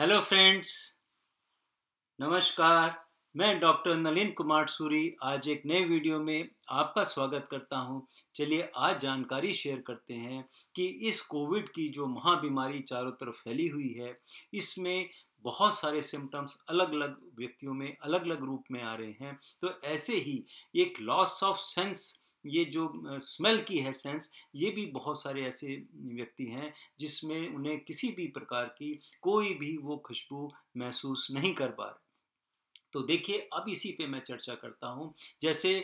hello friends नमस्कार मैं doctor Nalin Kumar Suri आज एक नए वीडियो में आपका स्वागत करता हूं चलिए आज जानकारी शेयर करते हैं कि इस कोविड की जो महाबीमारी चारों तरफ फैली हुई है इसमें बहुत सारे सिम्टम्स अलग अलग व्यक्तियों में अलग अलग रूप में आ रहे हैं तो ऐसे ही एक लॉस ऑफ सेंस ये जो स्मेल की है सेंस ये भी बहुत सारे ऐसे व्यक्ति हैं जिसमें उन्हें किसी भी प्रकार की कोई भी वो खुशबू महसूस नहीं कर पा रहे तो देखिए अब इसी पे मैं चर्चा करता हूँ जैसे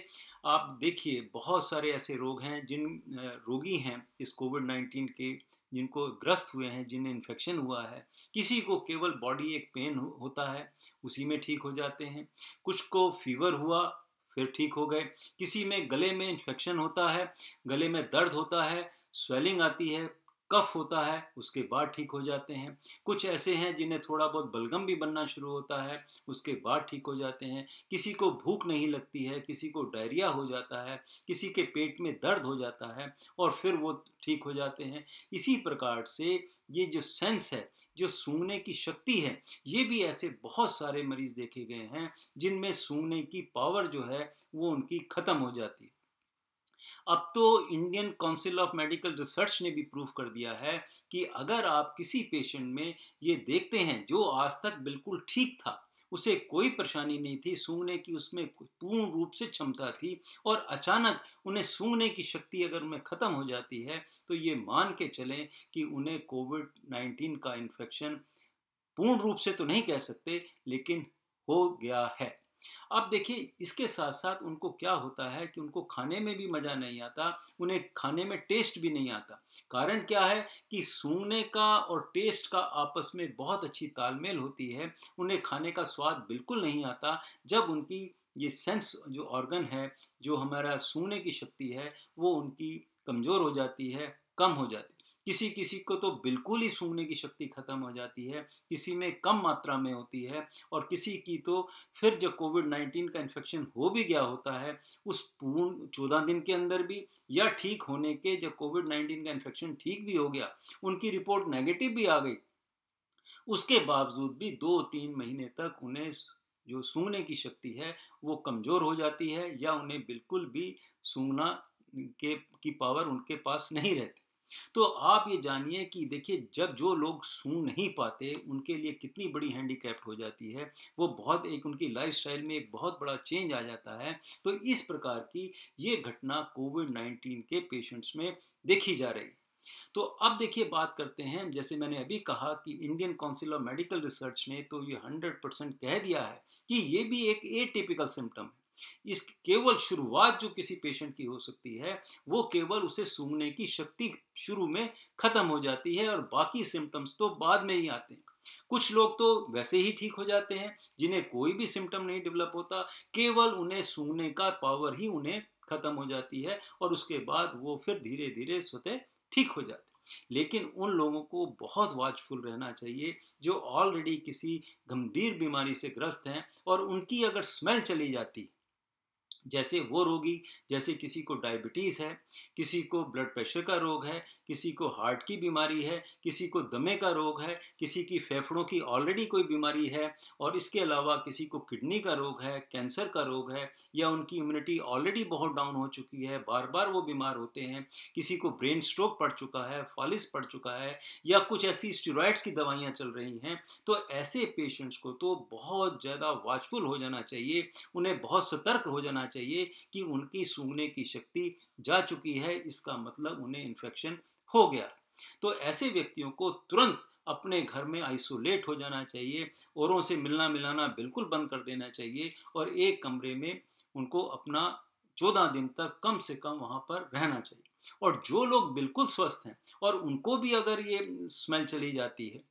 आप देखिए बहुत सारे ऐसे रोग हैं जिन रोगी हैं इस कोविड नाइन्टीन के जिनको ग्रस्त हुए हैं जिन्हें इन्फेक्शन हुआ है किसी को केवल बॉडी एक पेन होता है उसी में ठीक हो जाते हैं कुछ को फीवर हुआ फिर ठीक हो गए किसी में गले में इन्फेक्शन होता है गले में दर्द होता है स्वेलिंग आती है कफ होता है उसके बाद ठीक हो जाते हैं कुछ ऐसे हैं जिन्हें थोड़ा बहुत बलगम भी बनना शुरू होता है उसके बाद ठीक हो जाते हैं किसी को भूख नहीं लगती है किसी को डायरिया हो जाता है किसी के पेट में दर्द हो जाता है और फिर वो ठीक हो जाते हैं इसी प्रकार से ये जो सेंस है जो सूंघने की शक्ति है ये भी ऐसे बहुत सारे मरीज देखे गए हैं जिनमें सूंघने की पावर जो है वो उनकी ख़त्म हो जाती है अब तो Indian council of medical research ने भी प्रूफ कर दिया है कि अगर आप किसी पेशेंट में ये देखते हैं जो आज तक बिल्कुल ठीक था उसे कोई परेशानी नहीं थी सूंघने की उसमें पूर्ण रूप से क्षमता थी और अचानक उन्हें सूंघने की शक्ति अगर उनमें ख़त्म हो जाती है तो ये मान के चलें कि उन्हें कोविड नाइन्टीन का इन्फेक्शन पूर्ण रूप से तो नहीं कह सकते लेकिन हो गया है अब देखिए इसके साथ साथ उनको क्या होता है कि उनको खाने में भी मज़ा नहीं आता उन्हें खाने में टेस्ट भी नहीं आता कारण क्या है कि सूंघने का और टेस्ट का आपस में बहुत अच्छी तालमेल होती है उन्हें खाने का स्वाद बिल्कुल नहीं आता जब उनकी ये सेंस जो ऑर्गन है जो हमारा सूंघने की शक्ति है वो उनकी कमज़ोर हो जाती है कम हो जाती है किसी किसी को तो बिल्कुल ही सूंघने की शक्ति खत्म हो जाती है किसी में कम मात्रा में होती है और किसी की तो फिर जब कोविड नाइन्टीन का इन्फेक्शन हो भी गया होता है उस पूर्ण चौदह दिन के अंदर भी या ठीक होने के जब कोविड नाइन्टीन का इन्फेक्शन ठीक भी हो गया उनकी रिपोर्ट नेगेटिव भी आ गई उसके बावजूद भी दो तीन महीने तक उन्हें जो सूंघने की शक्ति है वो कमज़ोर हो जाती है या उन्हें बिल्कुल भी सूंघना के की पावर उनके पास नहीं रहती तो आप ये जानिए कि देखिए जब जो लोग सुन नहीं पाते उनके लिए कितनी बड़ी हैंडीक्राफ्ट हो जाती है वो बहुत एक उनकी लाइफ में एक बहुत बड़ा चेंज आ जाता है तो इस प्रकार की ये घटना कोविड नाइन्टीन के पेशेंट्स में देखी जा रही है तो अब देखिए बात करते हैं जैसे मैंने अभी कहा कि Indian council of medical research ने तो ये हंड्रेड परसेंट कह दिया है कि ये भी एक ए टिपिकल सिम्टम है इस केवल शुरुआत जो किसी पेशेंट की हो सकती है वो केवल उसे सूंघने की शक्ति शुरू में ख़त्म हो जाती है और बाकी सिम्टम्स तो बाद में ही आते हैं कुछ लोग तो वैसे ही ठीक हो जाते हैं जिन्हें कोई भी सिम्टम नहीं डेवलप होता केवल उन्हें सूंघने का पावर ही उन्हें ख़त्म हो जाती है और उसके बाद वो फिर धीरे धीरे स्वतः ठीक हो जाते हैं लेकिन उन लोगों को बहुत वॉचफुल रहना चाहिए जो ऑलरेडी किसी गंभीर बीमारी से ग्रस्त हैं और उनकी अगर स्मेल चली जाती जैसे वो रोगी जैसे किसी को डायबिटीज़ है किसी को ब्लड प्रेशर का रोग है किसी को हार्ट की बीमारी है किसी को दमे का रोग है किसी की फेफड़ों की ऑलरेडी कोई बीमारी है और इसके अलावा किसी को किडनी का रोग है कैंसर का रोग है या उनकी इम्यूनिटी ऑलरेडी बहुत डाउन हो चुकी है बार बार वो बीमार होते हैं किसी को ब्रेन स्ट्रोक पड़ चुका है फॉलिस पड़ चुका है या कुछ ऐसी स्टीरॉयड्स की दवाइयाँ चल रही हैं तो ऐसे पेशेंट्स को तो बहुत ज़्यादा वॉचफुल हो जाना चाहिए उन्हें बहुत सतर्क हो जाना चाहिए कि उनकी सूंघने की शक्ति जा चुकी है इसका मतलब उन्हें इन्फेक्शन हो गया तो ऐसे व्यक्तियों को तुरंत अपने घर में आइसोलेट हो जाना चाहिए औरों से मिलना मिलाना बिल्कुल बंद कर देना चाहिए और एक कमरे में उनको अपना चौदह दिन तक कम से कम वहाँ पर रहना चाहिए और जो लोग बिल्कुल स्वस्थ हैं और उनको भी अगर ये स्मेल चली जाती है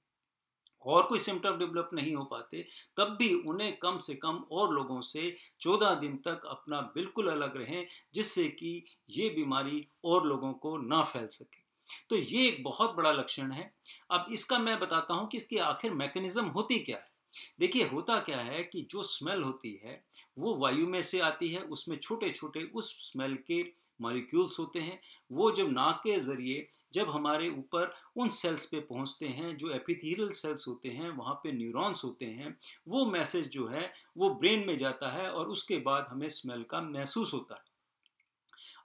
और कोई सिम्टम डेवलप नहीं हो पाते तब भी उन्हें कम से कम और लोगों से चौदह दिन तक अपना बिल्कुल अलग रहें जिससे कि ये बीमारी और लोगों को ना फैल सके तो ये एक बहुत बड़ा लक्षण है अब इसका मैं बताता हूँ कि इसकी आखिर मैकेनिज्म होती क्या है देखिए होता क्या है कि जो स्मेल होती है वो वायु में से आती है उसमें छोटे छोटे उस स्मेल के मॉलिक्यूल्स होते हैं वो जब नाक के ज़रिए जब हमारे ऊपर उन सेल्स पे पहुंचते हैं जो एपिथीरियल सेल्स होते हैं वहाँ पे न्यूरॉन्स होते हैं वो मैसेज जो है वो ब्रेन में जाता है और उसके बाद हमें स्मेल का महसूस होता है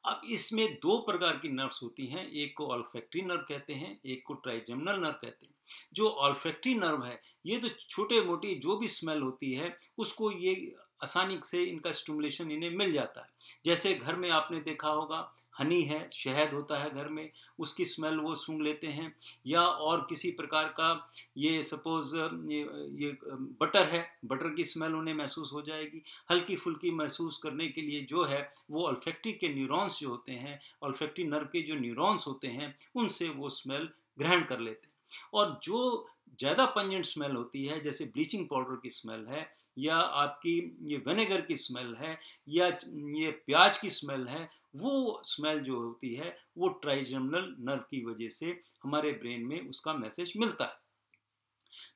अब इसमें दो प्रकार की नर्व्स होती हैं एक को ऑल्फैक्ट्री नर्व कहते हैं एक को ट्राइजेमनल नर्व कहते हैं जो ऑल्फैक्ट्री नर्व है ये तो छोटे मोटी जो भी स्मेल होती है उसको ये आसानी से इनका स्टिमुलेशन इन्हें मिल जाता है जैसे घर में आपने देखा होगा हनी है शहद होता है घर में उसकी स्मेल वो सूंघ लेते हैं या और किसी प्रकार का ये सपोज ये, ये बटर है बटर की स्मेल उन्हें महसूस हो जाएगी हल्की फुल्की महसूस करने के लिए जो है वो अल्फेक्ट्री के न्यूरॉन्स जो होते हैं अल्फेक्ट्री नर्व के जो न्यूरॉन्स होते हैं उनसे वो स्मेल ग्रहण कर लेते हैं और जो ज़्यादा पंजेंट स्मेल होती है जैसे ब्लीचिंग पाउडर की स्मेल है या आपकी ये विनेगर की स्मेल है या ये प्याज की स्मेल है वो स्मेल जो होती है वो ट्राइजमनल नर्व की वजह से हमारे ब्रेन में उसका मैसेज मिलता है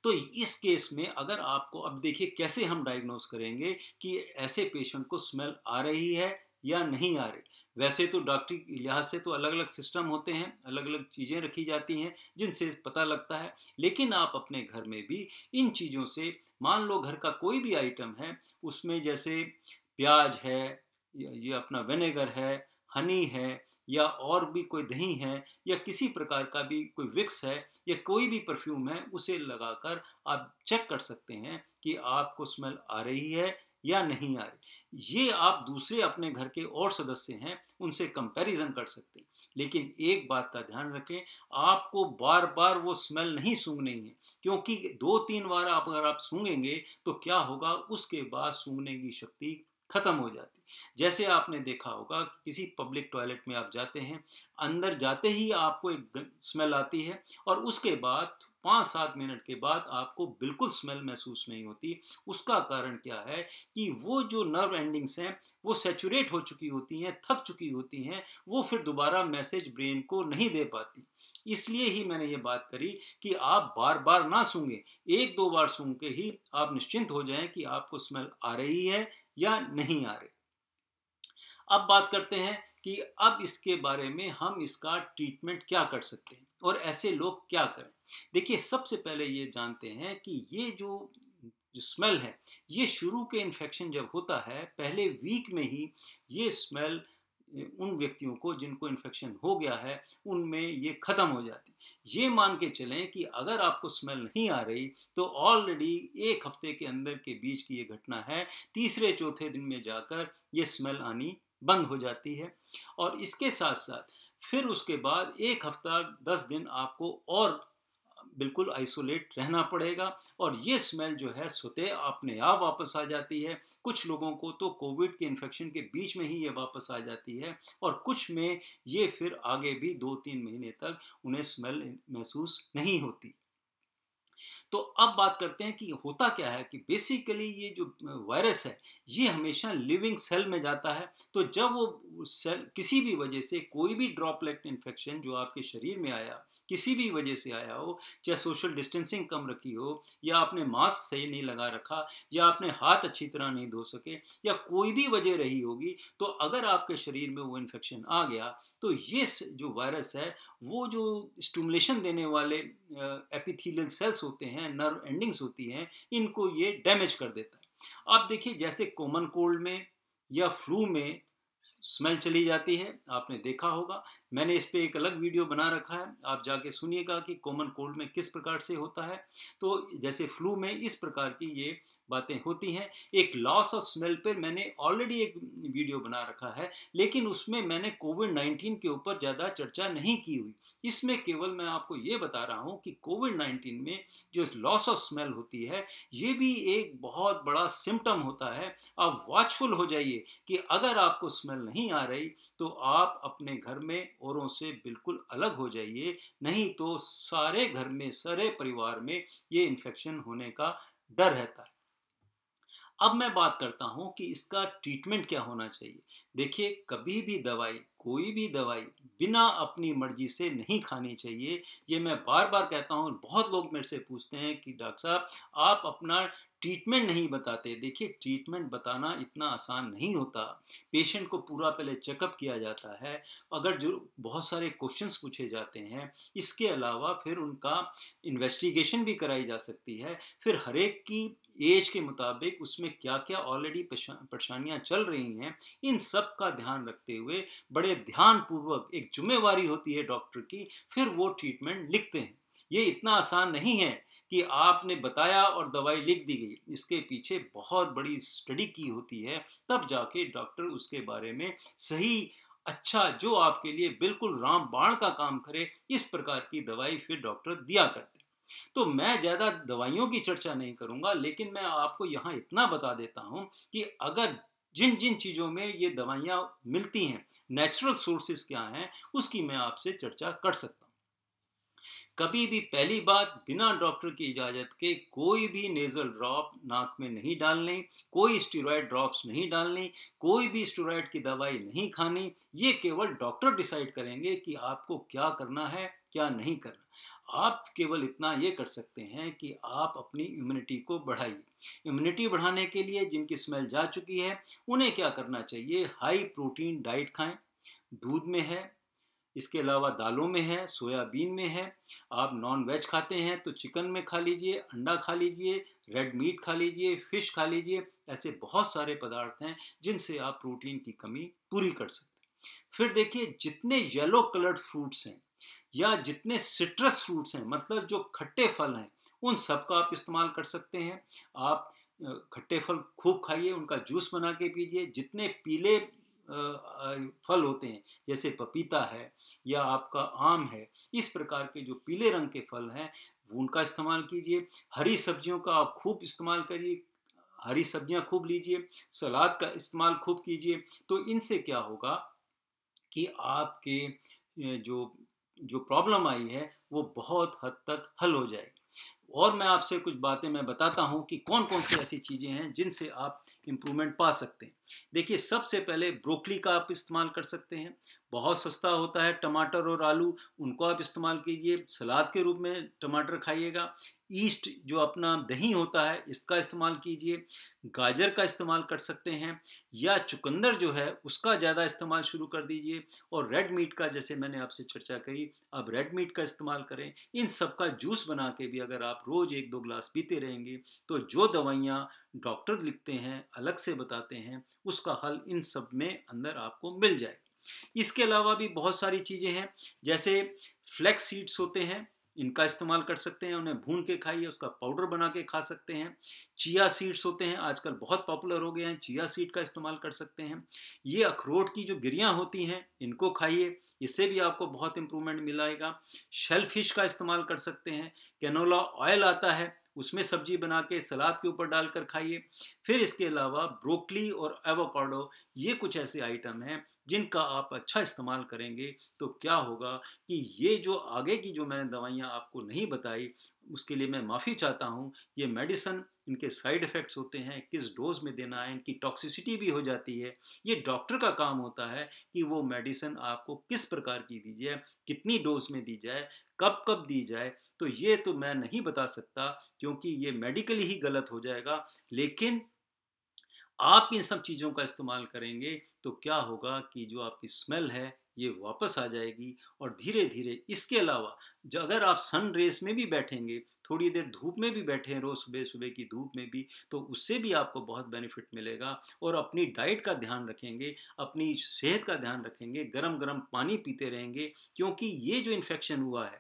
तो इस केस में अगर आपको अब देखिए कैसे हम डायग्नोस करेंगे कि ऐसे पेशेंट को स्मेल आ रही है या नहीं आ रही वैसे तो डॉक्टर लिहाज से तो अलग अलग सिस्टम होते हैं अलग अलग चीज़ें रखी जाती हैं जिनसे पता लगता है लेकिन आप अपने घर में भी इन चीज़ों से मान लो घर का कोई भी आइटम है उसमें जैसे प्याज है ये अपना विनेगर है हनी है या और भी कोई दही है या किसी प्रकार का भी कोई विक्स है या कोई भी परफ्यूम है उसे लगाकर आप चेक कर सकते हैं कि आपको स्मेल आ रही है या नहीं आ रही ये आप दूसरे अपने घर के और सदस्य हैं उनसे कंपैरिजन कर सकते हैं लेकिन एक बात का ध्यान रखें आपको बार बार वो स्मेल नहीं सूंघनी है क्योंकि दो तीन बार आप अगर आप सूंघेंगे तो क्या होगा उसके बाद सूंघने की शक्ति खत्म हो जाती जैसे आपने देखा होगा किसी पब्लिक टॉयलेट में आप जाते हैं अंदर जाते ही आपको एक स्मेल आती है और उसके बाद पाँच सात मिनट के बाद आपको बिल्कुल स्मेल महसूस नहीं होती उसका कारण क्या है कि वो जो नर्व एंडिंग्स हैं वो सेचुरेट हो चुकी होती हैं थक चुकी होती हैं वो फिर दोबारा मैसेज ब्रेन को नहीं दे पाती इसलिए ही मैंने ये बात करी कि आप बार बार ना सूंगे एक दो बार सूंघ के ही आप निश्चिंत हो जाएं कि आपको स्मेल आ रही है या नहीं आ रही अब बात करते हैं कि अब इसके बारे में हम इसका ट्रीटमेंट क्या कर सकते हैं और ऐसे लोग क्या करें देखिए सबसे पहले ये जानते हैं कि ये जो जो स्मेल है ये शुरू के इन्फेक्शन जब होता है पहले वीक में ही ये स्मेल उन व्यक्तियों को जिनको इन्फेक्शन हो गया है उनमें ये ख़त्म हो जाती ये मान के चलें कि अगर आपको स्मेल नहीं आ रही तो ऑलरेडी एक हफ्ते के अंदर के बीच की ये घटना है तीसरे चौथे दिन में जाकर ये स्मेल आनी बंद हो जाती है और इसके साथ साथ फिर उसके बाद एक हफ्ता दस दिन आपको और बिल्कुल आइसोलेट रहना पड़ेगा और ये स्मेल जो है सोते अपने आप वापस आ जाती है कुछ लोगों को तो कोविड के इन्फेक्शन के बीच में ही ये वापस आ जाती है और कुछ में ये फिर आगे भी दो तीन महीने तक उन्हें स्मेल महसूस नहीं होती तो अब बात करते हैं कि होता क्या है कि बेसिकली ये जो वायरस है ये हमेशा लिविंग सेल में जाता है तो जब वो सेल किसी भी वजह से कोई भी ड्रॉपलेट इन्फेक्शन जो आपके शरीर में आया किसी भी वजह से आया हो चाहे सोशल डिस्टेंसिंग कम रखी हो या आपने मास्क सही नहीं लगा रखा या आपने हाथ अच्छी तरह नहीं धो सके या कोई भी वजह रही होगी तो अगर आपके शरीर में वो इन्फेक्शन आ गया तो ये जो वायरस है वो जो स्टूमुलेशन देने वाले एपिथीलियल सेल्स होते हैं नर्व एंडिंग्स होती हैं इनको ये डैमेज कर देता है आप देखिए जैसे कॉमन कोल्ड में या फ्लू में स्मेल चली जाती है आपने देखा होगा मैंने इस पर एक अलग वीडियो बना रखा है आप जाके सुनिएगा कि कॉमन कोल्ड में किस प्रकार से होता है तो जैसे फ्लू में इस प्रकार की ये बातें होती हैं एक लॉस ऑफ स्मेल पर मैंने ऑलरेडी एक वीडियो बना रखा है लेकिन उसमें मैंने कोविड नाइन्टीन के ऊपर ज़्यादा चर्चा नहीं की हुई इसमें केवल मैं आपको ये बता रहा हूँ कि कोविड नाइन्टीन में जो लॉस ऑफ स्मेल होती है ये भी एक बहुत बड़ा सिम्टम होता है आप वॉचफुल हो जाइए कि अगर आपको स्मेल नहीं आ रही तो आप अपने घर में औरों से बिल्कुल अलग हो जाइए नहीं तो सारे घर में सारे परिवार में ये इन्फेक्शन होने का डर रहता है अब मैं बात करता हूँ कि इसका ट्रीटमेंट क्या होना चाहिए देखिए कभी भी दवाई कोई भी दवाई बिना अपनी मर्जी से नहीं खानी चाहिए ये मैं बार बार कहता हूँ बहुत लोग मेरे से पूछते हैं कि डॉक्टर साहब आप अपना ट्रीटमेंट नहीं बताते देखिए ट्रीटमेंट बताना इतना आसान नहीं होता पेशेंट को पूरा पहले चेकअप किया जाता है अगर जो बहुत सारे क्वेश्चंस पूछे जाते हैं इसके अलावा फिर उनका इन्वेस्टिगेशन भी कराई जा सकती है फिर हरेक की एज के मुताबिक उसमें क्या क्या ऑलरेडी परेशानियाँ चल रही हैं इन सब का ध्यान रखते हुए बड़े ध्यानपूर्वक एक जुम्मेवारी होती है डॉक्टर की फिर वो ट्रीटमेंट लिखते हैं ये इतना आसान नहीं है कि आपने बताया और दवाई लिख दी गई इसके पीछे बहुत बड़ी स्टडी की होती है तब जाके डॉक्टर उसके बारे में सही अच्छा जो आपके लिए बिल्कुल राम बाण का काम करे इस प्रकार की दवाई फिर डॉक्टर दिया करते तो मैं ज़्यादा दवाइयों की चर्चा नहीं करूँगा लेकिन मैं आपको यहाँ इतना बता देता हूँ कि अगर जिन जिन चीज़ों में ये दवाइयाँ मिलती हैं नेचुरल सोर्सेज क्या हैं उसकी मैं आपसे चर्चा कर सकता कभी भी पहली बात बिना डॉक्टर की इजाज़त के कोई भी नेज़ल ड्रॉप नाक में नहीं डालने कोई स्टेरॉयड ड्रॉप्स नहीं डालने कोई भी स्टेरॉयड की दवाई नहीं खानी ये केवल डॉक्टर डिसाइड करेंगे कि आपको क्या करना है क्या नहीं करना आप केवल इतना ये कर सकते हैं कि आप अपनी इम्यूनिटी को बढ़ाइए इम्यूनिटी बढ़ाने के लिए जिनकी स्मेल जा चुकी है उन्हें क्या करना चाहिए हाई प्रोटीन डाइट खाएं दूध में है इसके अलावा दालों में है सोयाबीन में है आप नॉन वेज खाते हैं तो चिकन में खा लीजिए अंडा खा लीजिए रेड मीट खा लीजिए फिश खा लीजिए ऐसे बहुत सारे पदार्थ हैं जिनसे आप प्रोटीन की कमी पूरी कर सकते हैं फिर देखिए जितने येलो कलर्ड फ्रूट्स हैं या जितने सिट्रस फ्रूट्स हैं मतलब जो खट्टे फल हैं उन सब का आप इस्तेमाल कर सकते हैं आप खट्टे फल खूब खाइए उनका जूस बना के पीजिए जितने पीले फल होते हैं जैसे पपीता है या आपका आम है इस प्रकार के जो पीले रंग के फल हैं उनका इस्तेमाल कीजिए हरी सब्जियों का आप खूब इस्तेमाल करिए हरी सब्जियां खूब लीजिए सलाद का इस्तेमाल खूब कीजिए तो इनसे क्या होगा कि आपके जो जो प्रॉब्लम आई है वो बहुत हद तक हल हो जाएगी और मैं आपसे कुछ बातें मैं बताता हूँ कि कौन कौन सी ऐसी चीज़ें हैं जिनसे आप इम्प्रूवमेंट पा सकते हैं देखिए सबसे पहले ब्रोकली का आप इस्तेमाल कर सकते हैं बहुत सस्ता होता है टमाटर और आलू उनको आप इस्तेमाल कीजिए सलाद के रूप में टमाटर खाइएगा ईस्ट जो अपना दही होता है इसका इस्तेमाल कीजिए गाजर का इस्तेमाल कर सकते हैं या चुकंदर जो है उसका ज़्यादा इस्तेमाल शुरू कर दीजिए और रेड मीट का जैसे मैंने आपसे चर्चा करी आप रेड मीट का इस्तेमाल करें इन सब का जूस बना के भी अगर आप रोज़ एक दो ग्लास पीते रहेंगे तो जो दवाइयाँ डॉक्टर लिखते हैं अलग से बताते हैं उसका हल इन सब में अंदर आपको मिल जाएगा इसके अलावा भी बहुत सारी चीज़ें हैं जैसे फ्लैक्स सीड्स होते हैं इनका इस्तेमाल कर सकते हैं उन्हें भून के खाइए उसका पाउडर बना के खा सकते हैं चिया सीड्स होते हैं आजकल बहुत पॉपुलर हो गए हैं चिया सीड का इस्तेमाल कर सकते हैं ये अखरोट की जो गिरियाँ होती हैं इनको खाइए इससे भी आपको बहुत इम्प्रूवमेंट मिलाएगा शेल फिश का इस्तेमाल कर सकते हैं कैनोला ऑयल आता है उसमें सब्जी बना के सलाद के ऊपर डालकर खाइए फिर इसके अलावा ब्रोकली और एवोकाडो ये कुछ ऐसे आइटम हैं जिनका आप अच्छा इस्तेमाल करेंगे तो क्या होगा कि ये जो आगे की जो मैंने दवाइयाँ आपको नहीं बताई उसके लिए मैं माफ़ी चाहता हूँ ये मेडिसन इनके साइड इफ़ेक्ट्स होते हैं किस डोज में देना है इनकी टॉक्सिसिटी भी हो जाती है ये डॉक्टर का काम होता है कि वो मेडिसिन आपको किस प्रकार की दी जाए कितनी डोज में दी जाए कब कब दी जाए तो ये तो मैं नहीं बता सकता क्योंकि ये मेडिकली ही गलत हो जाएगा लेकिन आप इन सब चीज़ों का इस्तेमाल करेंगे तो क्या होगा कि जो आपकी स्मेल है ये वापस आ जाएगी और धीरे धीरे इसके अलावा अगर आप सन रेस में भी बैठेंगे थोड़ी देर धूप में भी बैठे हैं रोज़ सुबह सुबह की धूप में भी तो उससे भी आपको बहुत बेनिफिट मिलेगा और अपनी डाइट का ध्यान रखेंगे अपनी सेहत का ध्यान रखेंगे गर्म गर्म पानी पीते रहेंगे क्योंकि ये जो इन्फेक्शन हुआ है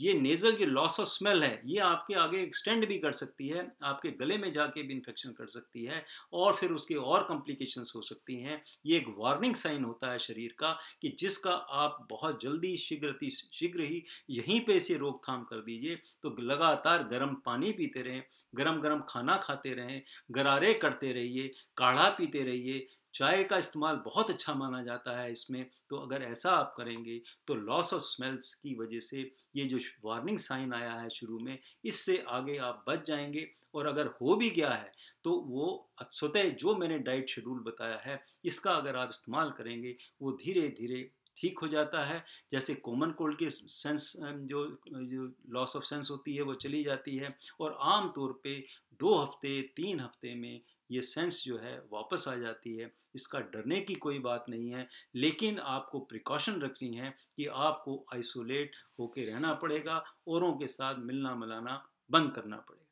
ये नेजल की लॉस ऑफ स्मेल है ये आपके आगे एक्सटेंड भी कर सकती है आपके गले में जाके भी इन्फेक्शन कर सकती है और फिर उसके और कॉम्प्लिकेशंस हो सकती हैं ये एक वार्निंग साइन होता है शरीर का कि जिसका आप बहुत जल्दी शीघ्रति शीघ्र ही यहीं पे इसे रोकथाम कर दीजिए तो लगातार गर्म पानी पीते रहें गर्म गर्म खाना खाते रहें गरारे करते रहिए काढ़ा पीते रहिए चाय का इस्तेमाल बहुत अच्छा माना जाता है इसमें तो अगर ऐसा आप करेंगे तो लॉस ऑफ स्मेल्स की वजह से ये जो वार्निंग साइन आया है शुरू में इससे आगे आप बच जाएंगे और अगर हो भी गया है तो वो स्वतः जो मैंने डाइट शेड्यूल बताया है इसका अगर आप इस्तेमाल करेंगे वो धीरे धीरे ठीक हो जाता है जैसे कॉमन कोल्ड के सेंस जो जो लॉस ऑफ सेंस होती है वो चली जाती है और आम तौर पे दो हफ्ते तीन हफ्ते में ये सेंस जो है वापस आ जाती है इसका डरने की कोई बात नहीं है लेकिन आपको प्रिकॉशन रखनी है कि आपको आइसोलेट होके रहना पड़ेगा औरों के साथ मिलना मिलाना बंद करना पड़ेगा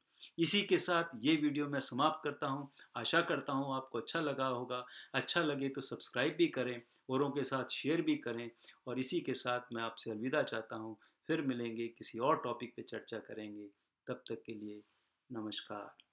इसी के साथ ये वीडियो मैं समाप्त करता हूँ आशा करता हूँ आपको अच्छा लगा होगा अच्छा लगे तो सब्सक्राइब भी करें औरों के साथ शेयर भी करें और इसी के साथ मैं आपसे अलविदा चाहता हूँ फिर मिलेंगे किसी और टॉपिक पे चर्चा करेंगे तब तक के लिए नमस्कार